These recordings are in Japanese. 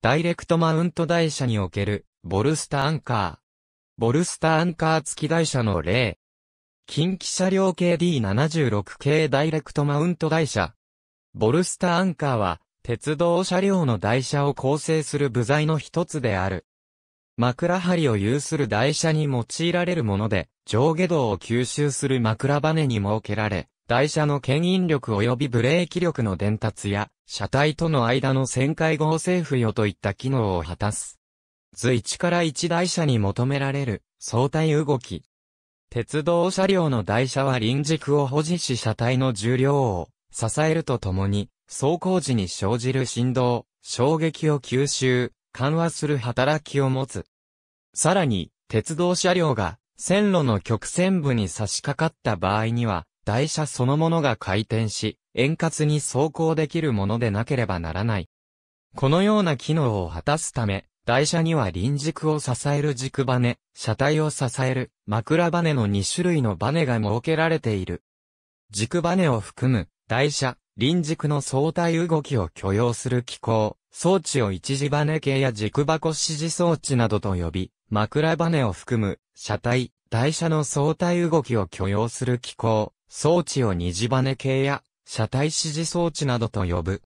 ダイレクトマウント台車における、ボルスタアンカー。ボルスタアンカー付き台車の例。近畿車両系 D76 系ダイレクトマウント台車。ボルスタアンカーは、鉄道車両の台車を構成する部材の一つである。枕張を有する台車に用いられるもので、上下動を吸収する枕羽に設けられ、台車の牽引力及びブレーキ力の伝達や、車体との間の旋回合成付与といった機能を果たす。図1から1台車に求められる相対動き。鉄道車両の台車は輪軸を保持し車体の重量を支えるとともに、走行時に生じる振動、衝撃を吸収、緩和する働きを持つ。さらに、鉄道車両が線路の曲線部に差し掛かった場合には、台車そのものが回転し、円滑に走行できるものでなければならない。このような機能を果たすため、台車には輪軸を支える軸バネ、車体を支える枕バネの2種類のバネが設けられている。軸バネを含む台車、輪軸の相対動きを許容する機構、装置を一時バネ系や軸箱指示装置などと呼び、枕バネを含む車体、台車の相対動きを許容する機構、装置を虹バネ系や車体指示装置などと呼ぶ。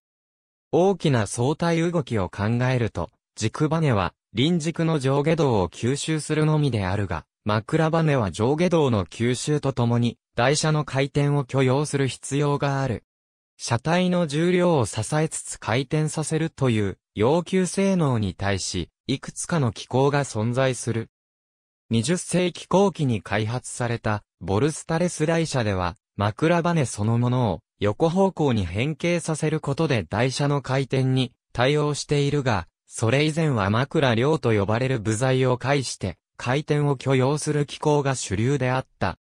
大きな相対動きを考えると、軸バネは輪軸の上下動を吸収するのみであるが、枕バネは上下動の吸収とともに台車の回転を許容する必要がある。車体の重量を支えつつ回転させるという要求性能に対し、いくつかの機構が存在する。20世紀後期に開発された、ボルスタレス台車では、枕バネそのものを横方向に変形させることで台車の回転に対応しているが、それ以前は枕量と呼ばれる部材を介して、回転を許容する機構が主流であった。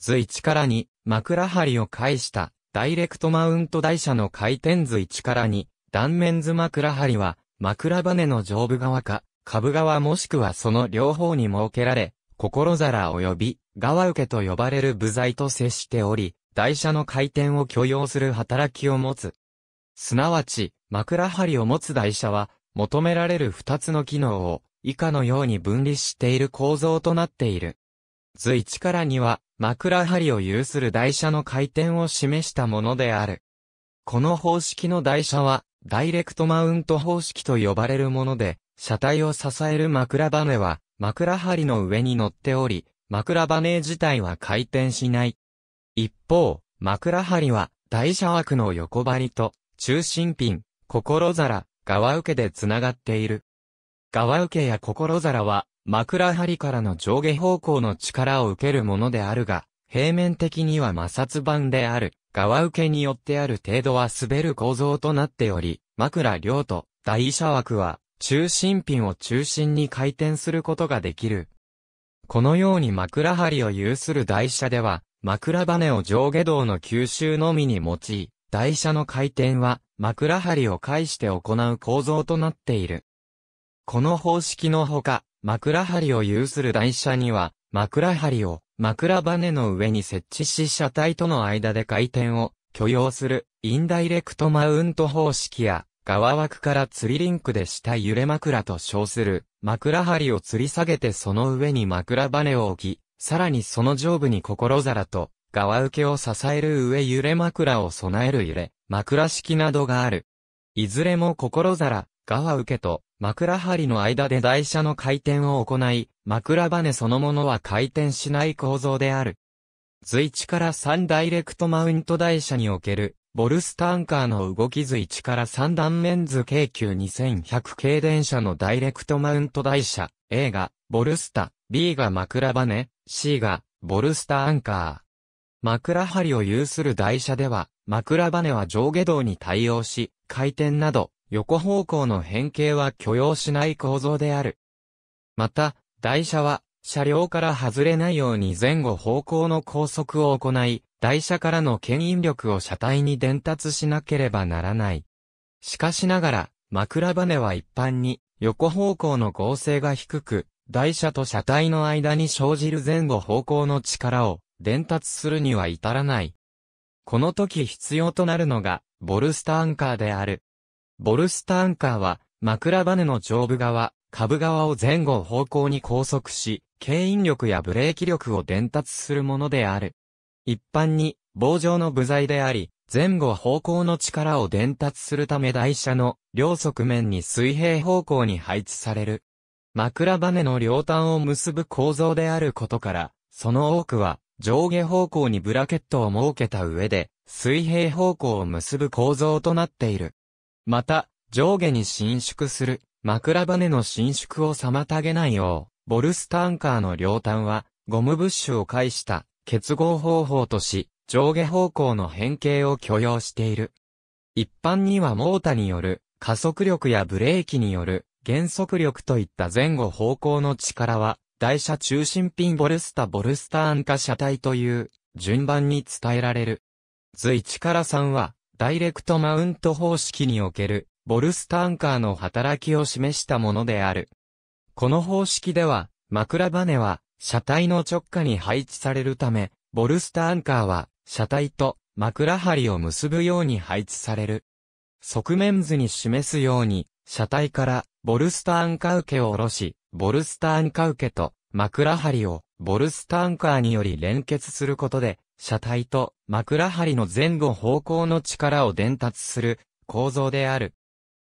図1から2、枕張りを介したダイレクトマウント台車の回転図1から2、断面図枕張りは、枕バネの上部側か、株側もしくはその両方に設けられ、心皿及び、側受けと呼ばれる部材と接しており、台車の回転を許容する働きを持つ。すなわち、枕張りを持つ台車は、求められる二つの機能を、以下のように分離している構造となっている。図1から2は、枕張りを有する台車の回転を示したものである。この方式の台車は、ダイレクトマウント方式と呼ばれるもので、車体を支える枕バネは、枕針の上に乗っており、枕バネ自体は回転しない。一方、枕針は、台車枠の横張りと、中心ピン、心皿、側受けで繋がっている。側受けや心皿は、枕張りからの上下方向の力を受けるものであるが、平面的には摩擦板である、側受けによってある程度は滑る構造となっており、枕両と台車枠は中心ピンを中心に回転することができる。このように枕針を有する台車では、枕ネを上下動の吸収のみに用い、台車の回転は枕針を介して行う構造となっている。この方式のほか、枕針を有する台車には、枕針を枕ネの上に設置し車体との間で回転を許容するインダイレクトマウント方式や側枠から釣りリンクでした揺れ枕と称する、枕針を吊り下げてその上に枕羽を置き、さらにその上部に心皿と、側受けを支える上揺れ枕を備える揺れ、枕式などがある。いずれも心皿、側受けと、枕張の間で台車の回転を行い、枕羽そのものは回転しない構造である。随地から3ダイレクトマウント台車における、ボルスタンカーの動き図1から3メ面図京急2100系電車のダイレクトマウント台車、A が、ボルスタ、B が枕羽、C が、ボルスタアンカー。枕張を有する台車では、枕羽は上下動に対応し、回転など、横方向の変形は許容しない構造である。また、台車は、車両から外れないように前後方向の高速を行い、台車からの牽引力を車体に伝達しなければならない。しかしながら、枕羽は一般に横方向の合成が低く、台車と車体の間に生じる前後方向の力を伝達するには至らない。この時必要となるのが、ボルスタアンカーである。ボルスタアンカーは、枕羽の上部側、下部側を前後方向に拘束し、牽引力やブレーキ力を伝達するものである。一般に棒状の部材であり、前後方向の力を伝達するため台車の両側面に水平方向に配置される。枕羽の両端を結ぶ構造であることから、その多くは上下方向にブラケットを設けた上で、水平方向を結ぶ構造となっている。また、上下に伸縮する枕羽の伸縮を妨げないよう、ボルスタンカーの両端は、ゴムブッシュを介した結合方法とし、上下方向の変形を許容している。一般にはモータによる加速力やブレーキによる減速力といった前後方向の力は、台車中心ピンボルスタボルスターン化車体という順番に伝えられる。図1から3は、ダイレクトマウント方式におけるボルスターンカーの働きを示したものである。この方式では、枕バネは車体の直下に配置されるため、ボルスタアンカーは、車体と枕張を結ぶように配置される。側面図に示すように、車体からボルスタアンカー受けを下ろし、ボルスタアンカー受けと枕張をボルスタアンカーにより連結することで、車体と枕張の前後方向の力を伝達する構造である。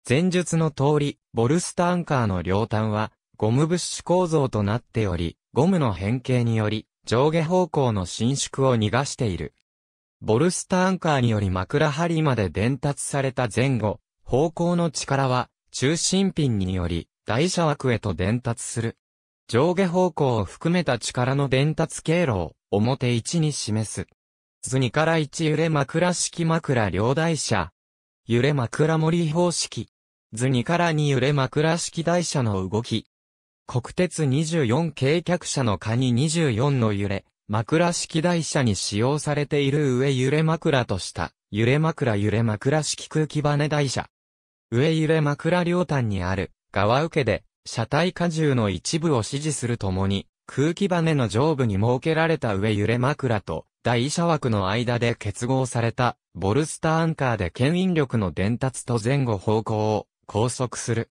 前述の通り、ボルスタアンカーの両端はゴムブッシュ構造となっており、ゴムの変形により、上下方向の伸縮を逃がしている。ボルスターンカーにより枕張りまで伝達された前後、方向の力は、中心ピンにより、台車枠へと伝達する。上下方向を含めた力の伝達経路を表1に示す。図2から1揺れ枕式枕両台車。揺れ枕森方式。図2から2揺れ枕式台車の動き。国鉄24軽脚車のカニ24の揺れ、枕式台車に使用されている上揺れ枕とした、揺れ枕揺れ枕式空気バネ台車。上揺れ枕両端にある、側受けで、車体荷重の一部を支持するともに、空気バネの上部に設けられた上揺れ枕と、台車枠の間で結合された、ボルスターアンカーで牽引力の伝達と前後方向を、拘束する。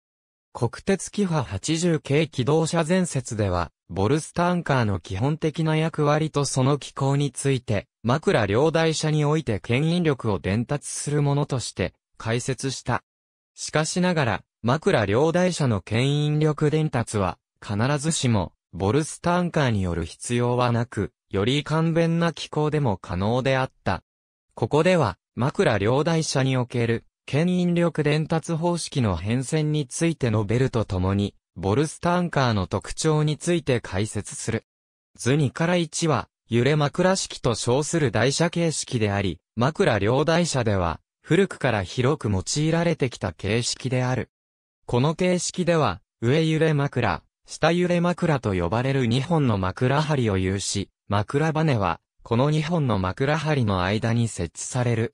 国鉄キハ80系機動車前説では、ボルスタンカーの基本的な役割とその機構について、枕両台車において牽引力を伝達するものとして解説した。しかしながら、枕両台車の牽引力伝達は、必ずしも、ボルスタンカーによる必要はなく、より簡便な機構でも可能であった。ここでは、枕両台車における、牽引力伝達方式の変遷について述べるとともに、ボルスタンカーの特徴について解説する。図2から1は、揺れ枕式と称する台車形式であり、枕両台車では、古くから広く用いられてきた形式である。この形式では、上揺れ枕、下揺れ枕と呼ばれる2本の枕針を有し、枕羽は、この2本の枕針の間に設置される。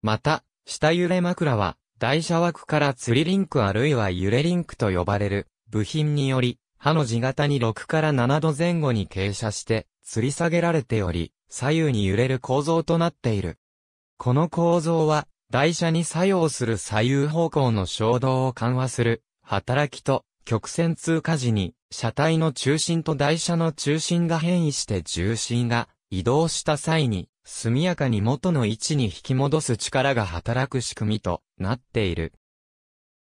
また、下揺れ枕は、台車枠から釣りリンクあるいは揺れリンクと呼ばれる部品により、刃の地型に6から7度前後に傾斜して吊り下げられており、左右に揺れる構造となっている。この構造は、台車に作用する左右方向の衝動を緩和する働きと、曲線通過時に、車体の中心と台車の中心が変異して重心が移動した際に、速やかに元の位置に引き戻す力が働く仕組みとなっている。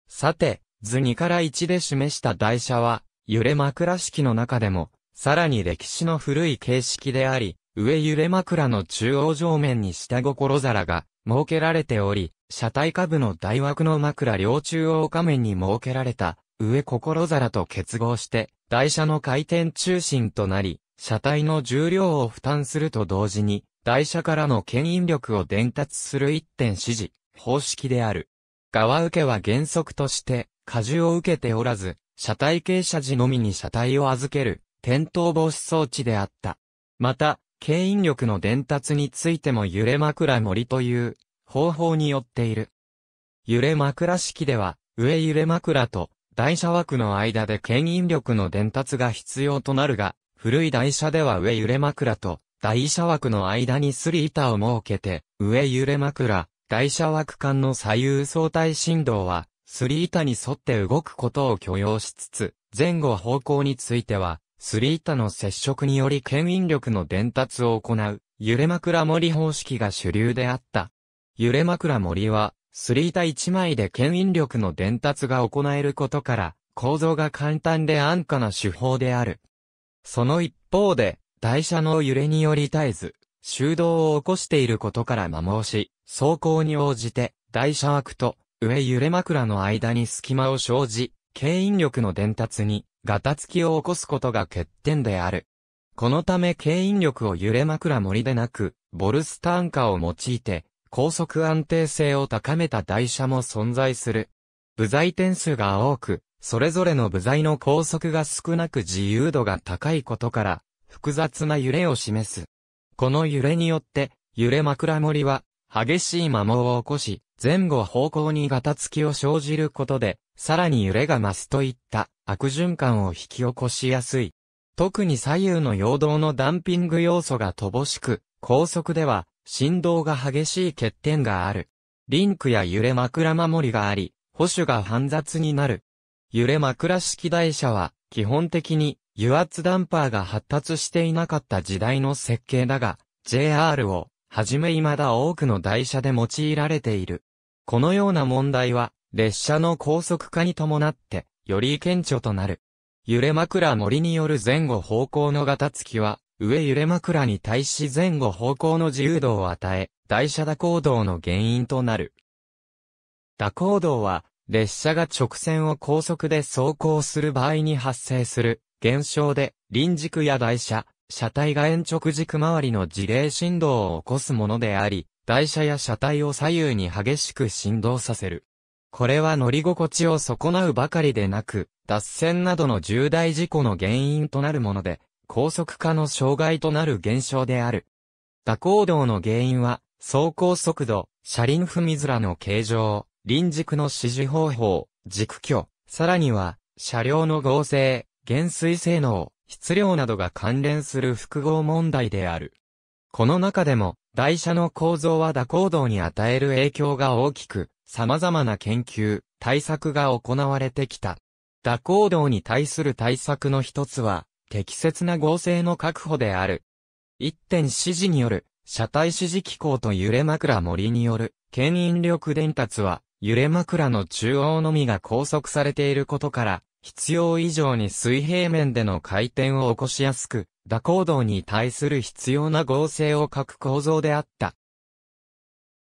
さて、図2から1で示した台車は、揺れ枕式の中でも、さらに歴史の古い形式であり、上揺れ枕の中央上面に下心皿が設けられており、車体下部の大枠の枕両中央下面に設けられた上心皿と結合して、台車の回転中心となり、車体の重量を負担すると同時に、台車からの牽引力を伝達する一点指示、方式である。側受けは原則として、荷重を受けておらず、車体傾斜時のみに車体を預ける、転倒防止装置であった。また、牽引力の伝達についても揺れ枕盛りという方法によっている。揺れ枕式では、上揺れ枕と台車枠の間で牽引力の伝達が必要となるが、古い台車では上揺れ枕と台車枠の間にスリ板を設けて、上揺れ枕、台車枠間の左右相対振動は、スリ板に沿って動くことを許容しつつ、前後方向については、スリ板の接触により牽引力の伝達を行う、揺れ枕盛り方式が主流であった。揺れ枕盛りは、スリ板1枚で牽引力の伝達が行えることから、構造が簡単で安価な手法である。その一方で、台車の揺れにより絶えず、修道を起こしていることから摩耗し、走行に応じて、台車枠と上揺れ枕の間に隙間を生じ、牽引力の伝達に、ガタつきを起こすことが欠点である。このため牽引力を揺れ枕森でなく、ボルスターンカを用いて、高速安定性を高めた台車も存在する。部材点数が多く、それぞれの部材の高速が少なく自由度が高いことから、複雑な揺れを示す。この揺れによって、揺れ枕盛りは、激しい摩耗を起こし、前後方向にガタつきを生じることで、さらに揺れが増すといった悪循環を引き起こしやすい。特に左右の陽動のダンピング要素が乏しく、高速では振動が激しい欠点がある。リンクや揺れ枕守りがあり、保守が煩雑になる。揺れ枕式台車は基本的に油圧ダンパーが発達していなかった時代の設計だが、JR をはじめ未だ多くの台車で用いられている。このような問題は、列車の高速化に伴って、より顕著となる。揺れ枕森による前後方向のガタつきは、上揺れ枕に対し前後方向の自由度を与え、台車蛇行動の原因となる。蛇行動は、列車が直線を高速で走行する場合に発生する現象で、輪軸や台車、車体が円直軸周りの自例振動を起こすものであり、台車や車体を左右に激しく振動させる。これは乗り心地を損なうばかりでなく、脱線などの重大事故の原因となるもので、高速化の障害となる現象である。蛇行動の原因は、走行速度、車輪踏み面の形状、輪軸の指示方法、軸距、さらには、車両の合成、減衰性能、質量などが関連する複合問題である。この中でも、台車の構造は蛇行動に与える影響が大きく、様々な研究、対策が行われてきた。蛇行動に対する対策の一つは、適切な合成の確保である。一点指示による、車体指示機構と揺れ枕森による、牽引力伝達は、揺れ枕の中央のみが拘束されていることから、必要以上に水平面での回転を起こしやすく、蛇行動に対する必要な合成を欠く構造であった。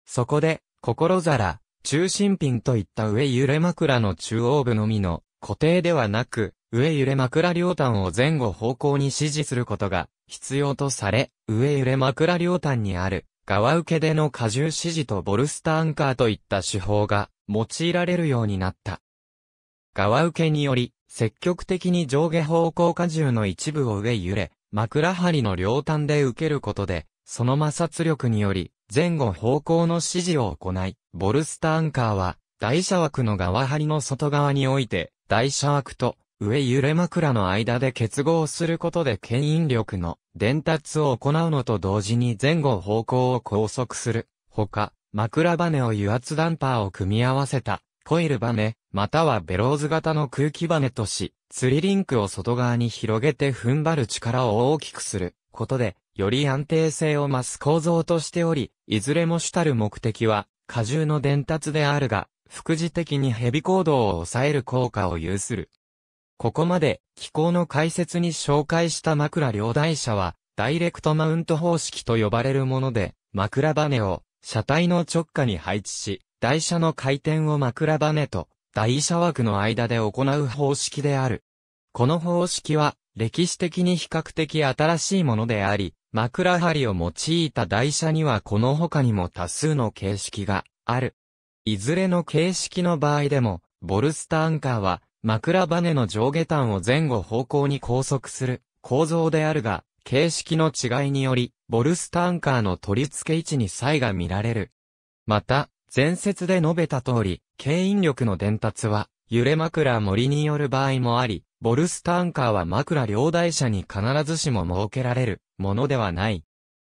そこで、心皿、中心ピンといった上揺れ枕の中央部のみの固定ではなく、上揺れ枕両端を前後方向に指示することが必要とされ、上揺れ枕両端にある側受けでの荷重指示とボルスターアンカーといった手法が用いられるようになった。側受けにより、積極的に上下方向荷重の一部を上揺れ、枕張の両端で受けることで、その摩擦力により、前後方向の指示を行い、ボルスターンカーは、台車枠の側張の外側において、台車枠と上揺れ枕の間で結合することで牽引力の伝達を行うのと同時に前後方向を拘束する。ほか、枕バネを油圧ダンパーを組み合わせたコイルバネ、またはベローズ型の空気バネとし、釣りリンクを外側に広げて踏ん張る力を大きくすることで、より安定性を増す構造としており、いずれも主たる目的は、荷重の伝達であるが、副次的にヘビ行動を抑える効果を有する。ここまで、機構の解説に紹介した枕両台車は、ダイレクトマウント方式と呼ばれるもので、枕バネを、車体の直下に配置し、台車の回転を枕羽と台車枠の間で行う方式である。この方式は歴史的に比較的新しいものであり、枕張を用いた台車にはこの他にも多数の形式がある。いずれの形式の場合でも、ボルスタアンカーは枕羽の上下端を前後方向に拘束する構造であるが、形式の違いにより、ボルスタアンカーの取り付け位置に差異が見られる。また、前説で述べた通り、牽引力の伝達は、揺れ枕森による場合もあり、ボルスタンカーは枕両台車に必ずしも設けられるものではない。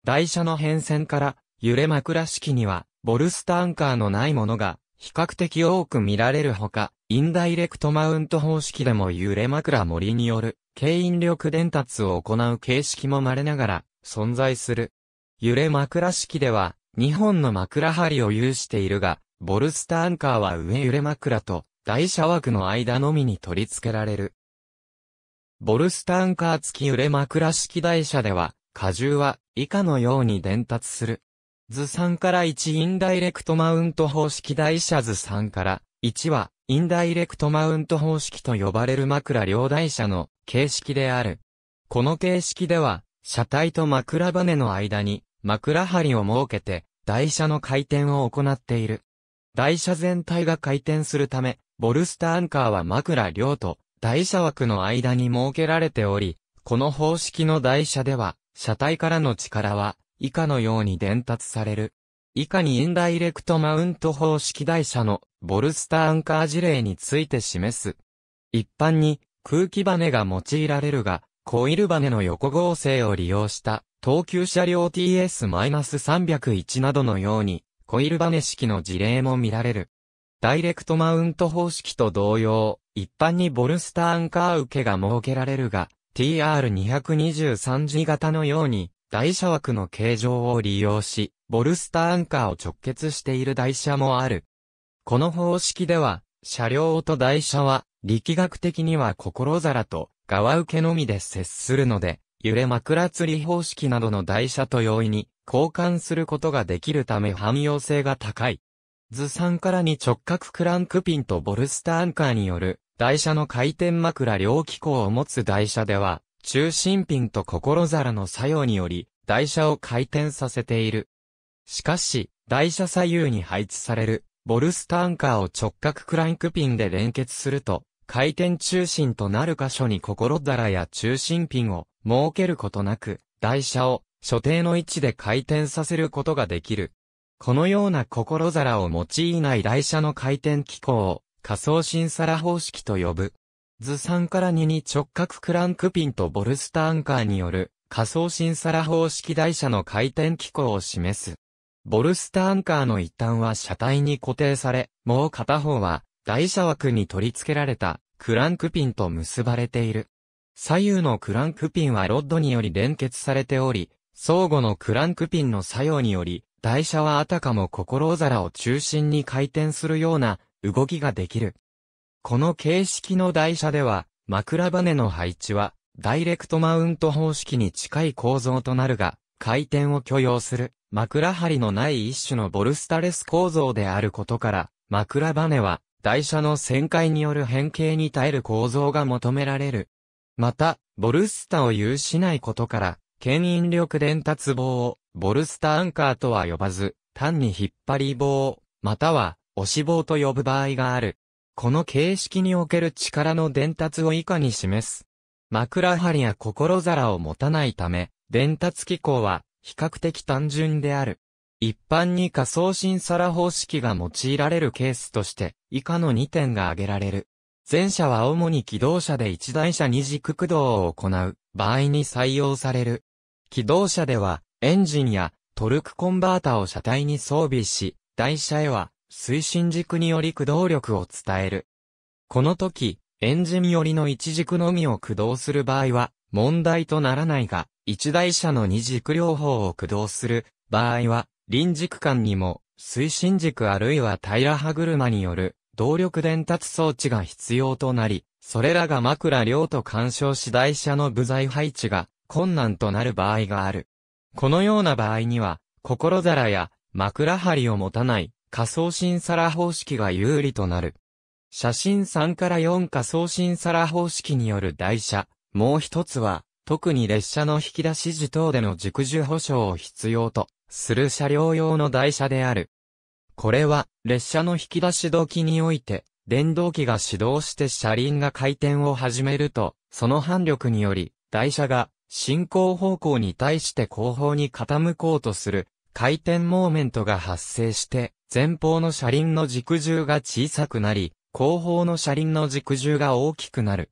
台車の変遷から、揺れ枕式には、ボルスタンカーのないものが、比較的多く見られるほか、インダイレクトマウント方式でも揺れ枕森による、牽引力伝達を行う形式も稀ながら、存在する。揺れ枕式では、二本の枕張りを有しているが、ボルスターンカーは上揺れ枕と台車枠の間のみに取り付けられる。ボルスターンカー付き揺れ枕式台車では、荷重は以下のように伝達する。図3から1インダイレクトマウント方式台車図3から1はインダイレクトマウント方式と呼ばれる枕両台車の形式である。この形式では車体と枕羽の間に枕張を設けて、台車の回転を行っている。台車全体が回転するため、ボルスターアンカーは枕両と台車枠の間に設けられており、この方式の台車では、車体からの力は、以下のように伝達される。以下にインダイレクトマウント方式台車のボルスターアンカー事例について示す。一般に空気バネが用いられるが、コイルバネの横合成を利用した東急車両 TS-301 などのようにコイルバネ式の事例も見られる。ダイレクトマウント方式と同様、一般にボルスターアンカー受けが設けられるが、TR223G 型のように、台車枠の形状を利用し、ボルスターアンカーを直結している台車もある。この方式では、車両と台車は、力学的には心皿と側受けのみで接するので、揺れ枕釣り方式などの台車と容易に交換することができるため汎用性が高い。図3からに直角クランクピンとボルスターンカーによる台車の回転枕両機構を持つ台車では、中心ピンと心皿の作用により、台車を回転させている。しかし、台車左右に配置される、ボルスターンカーを直角クランクピンで連結すると、回転中心となる箇所に心皿や中心ピンを設けることなく、台車を所定の位置で回転させることができる。このような心皿を用いない台車の回転機構を仮想新皿方式と呼ぶ。図3から2に直角クランクピンとボルスターアンカーによる仮想新皿方式台車の回転機構を示す。ボルスターアンカーの一端は車体に固定され、もう片方は台車枠に取り付けられたクランクピンと結ばれている。左右のクランクピンはロッドにより連結されており、相互のクランクピンの作用により、台車はあたかも心皿を中心に回転するような動きができる。この形式の台車では、枕羽の配置は、ダイレクトマウント方式に近い構造となるが、回転を許容する枕張りのない一種のボルスタレス構造であることから、枕羽は台車の旋回による変形に耐える構造が求められる。また、ボルスタを有しないことから、牽引力伝達棒を、ボルスタアンカーとは呼ばず、単に引っ張り棒、または、押し棒と呼ぶ場合がある。この形式における力の伝達を以下に示す。枕針や心皿を持たないため、伝達機構は比較的単純である。一般に仮想審査ら方式が用いられるケースとして、以下の2点が挙げられる。前者は主に機動車で1台車二軸駆動を行う場合に採用される。機動車では、エンジンやトルクコンバータを車体に装備し、台車へは推進軸により駆動力を伝える。この時、エンジン寄りの一軸のみを駆動する場合は問題とならないが、一台車の二軸両方を駆動する場合は臨時区間にも、推進軸あるいは平歯車による動力伝達装置が必要となり、それらが枕量と干渉し台車の部材配置が困難となる場合がある。このような場合には、心皿や枕張りを持たない仮想新皿方式が有利となる。写真3から4仮想新皿方式による台車、もう一つは、特に列車の引き出し時等での熟樹保証を必要とする車両用の台車である。これは、列車の引き出し時において、電動機が始動して車輪が回転を始めると、その反力により、台車が進行方向に対して後方に傾こうとする回転モーメントが発生して、前方の車輪の軸重が小さくなり、後方の車輪の軸重が大きくなる。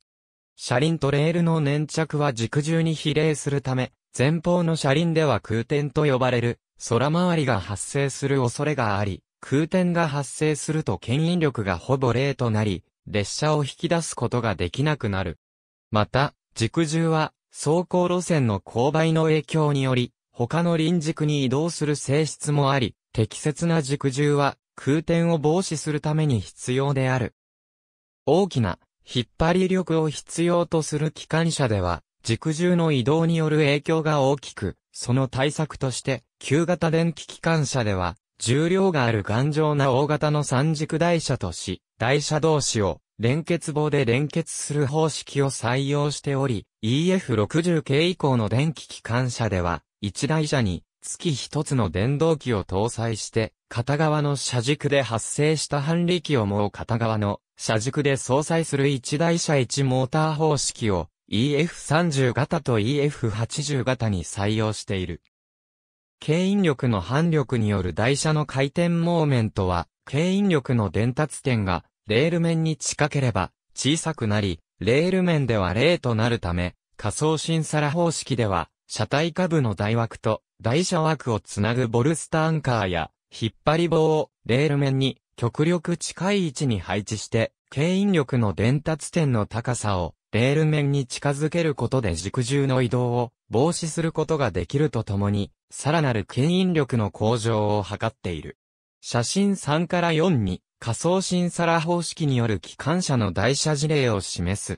車輪とレールの粘着は軸重に比例するため、前方の車輪では空転と呼ばれる、空回りが発生する恐れがあり、空転が発生すると牽引力がほぼ0となり、列車を引き出すことができなくなる。また、軸重は、走行路線の勾配の影響により、他の輪軸に移動する性質もあり、適切な軸重は、空転を防止するために必要である。大きな、引っ張り力を必要とする機関車では、軸重の移動による影響が大きく、その対策として、旧型電気機関車では、重量がある頑丈な大型の三軸台車とし、台車同士を連結棒で連結する方式を採用しており、EF60 系以降の電気機関車では、一台車に月一つの電動機を搭載して、片側の車軸で発生した反力をもう片側の車軸で相殺する一台車一モーター方式を EF30 型と EF80 型に採用している。経引力の反力による台車の回転モーメントは、経引力の伝達点がレール面に近ければ小さくなり、レール面では0となるため、仮想新皿方式では、車体下部の台枠と台車枠をつなぐボルスタアンカーや、引っ張り棒をレール面に極力近い位置に配置して、経引力の伝達点の高さをレール面に近づけることで軸重の移動を防止することができるとともに、さらなる牽引力の向上を図っている。写真3から4に、仮想新皿方式による機関車の台車事例を示す。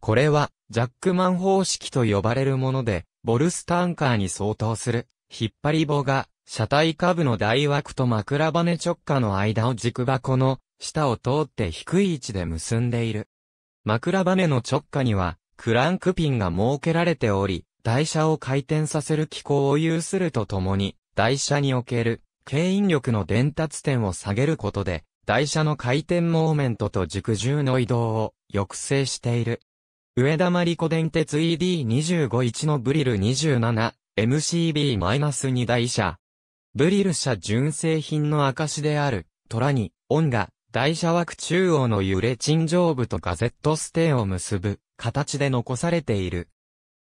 これは、ジャックマン方式と呼ばれるもので、ボルスタンカーに相当する、引っ張り棒が、車体下部の台枠と枕羽直下の間を軸箱の、下を通って低い位置で結んでいる。枕羽の直下には、クランクピンが設けられており、台車を回転させる機構を有するとともに、台車における、牽引力の伝達点を下げることで、台車の回転モーメントと軸重の移動を抑制している。上田マリコ電鉄 ED251 のブリル 27MCB-2 台車。ブリル車純正品の証である、虎に、オンが、台車枠中央の揺れ陳情部とガゼットステーを結ぶ形で残されている。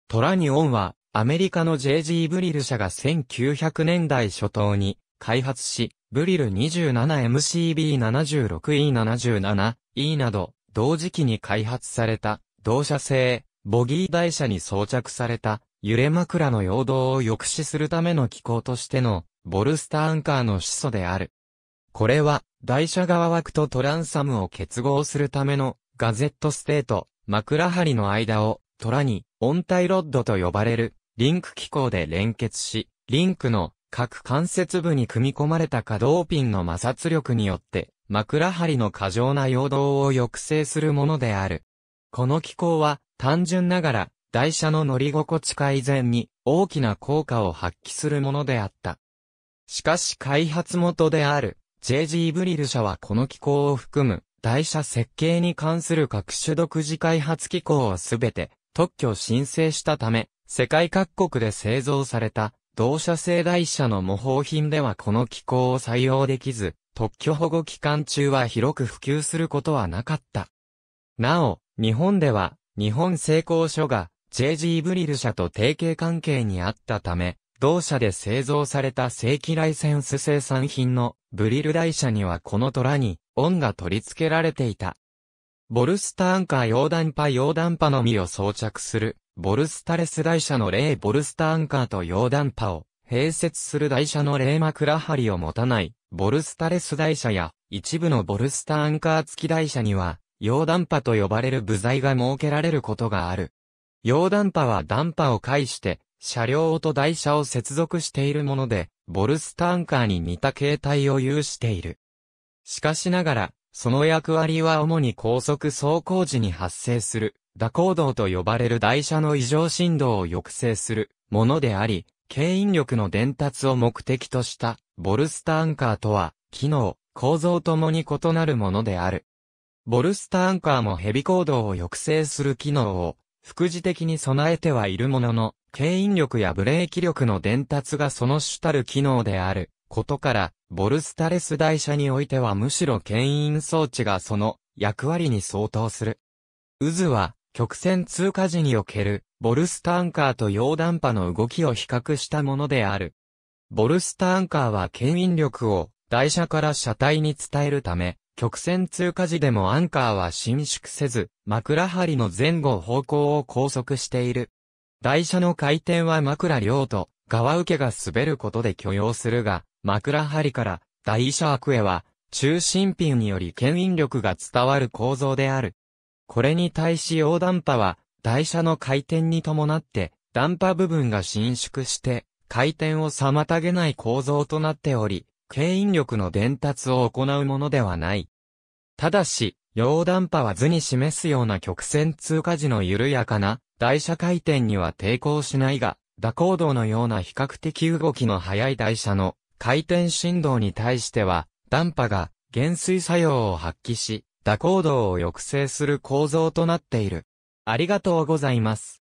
トラニオンはアメリカの JG ブリル社が1900年代初頭に開発し、ブリル 27MCB76E77E など同時期に開発された同社製ボギー台車に装着された揺れ枕の陽動を抑止するための機構としてのボルスターアンカーの始祖である。これは、台車側枠とトランサムを結合するための、ガゼットステート、枕張の間を、トラに、温帯ロッドと呼ばれる、リンク機構で連結し、リンクの各関節部に組み込まれた可動ピンの摩擦力によって、枕張の過剰な陽動を抑制するものである。この機構は、単純ながら、台車の乗り心地改善に大きな効果を発揮するものであった。しかし開発元である JG ブリル社はこの機構を含む、台車設計に関する各種独自開発機構をすべて特許申請したため、世界各国で製造された同社製台車の模倣品ではこの機構を採用できず、特許保護期間中は広く普及することはなかった。なお、日本では、日本製鋼所が JG ブリル社と提携関係にあったため、同社で製造された正規ライセンス生産品のブリル台車にはこの虎にンが取り付けられていた。ボルスターンカー溶断波溶断波のみを装着する、ボルスタレス台車の例ボルスターンカーと溶断波を併設する台車の例枕張を持たない、ボルスタレス台車や一部のボルスターンカー付き台車には、溶断波と呼ばれる部材が設けられることがある。溶断波は断波を介して、車両と台車を接続しているもので、ボルスタンカーに似た形態を有している。しかしながら、その役割は主に高速走行時に発生する、蛇行動と呼ばれる台車の異常振動を抑制するものであり、牽引力の伝達を目的としたボルスタンカーとは、機能、構造ともに異なるものである。ボルスタンカーもヘビ行動を抑制する機能を副次的に備えてはいるものの、牽引力やブレーキ力の伝達がその主たる機能であることから、ボルスタレス台車においてはむしろ牽引装置がその役割に相当する。渦は、曲線通過時における、ボルスタンカーと溶断波の動きを比較したものである。ボルスタンカーは牽引力を台車から車体に伝えるため、曲線通過時でもアンカーは伸縮せず、枕張の前後方向を拘束している。台車の回転は枕両と側受けが滑ることで許容するが、枕張から台車悪へは中心ピンにより牽引力が伝わる構造である。これに対し横断波は台車の回転に伴ってダンパ部分が伸縮して、回転を妨げない構造となっており、牽引力の伝達を行うものではない。ただし、溶断波は図に示すような曲線通過時の緩やかな台車回転には抵抗しないが、蛇行動のような比較的動きの速い台車の回転振動に対しては、断波が減衰作用を発揮し、蛇行動を抑制する構造となっている。ありがとうございます。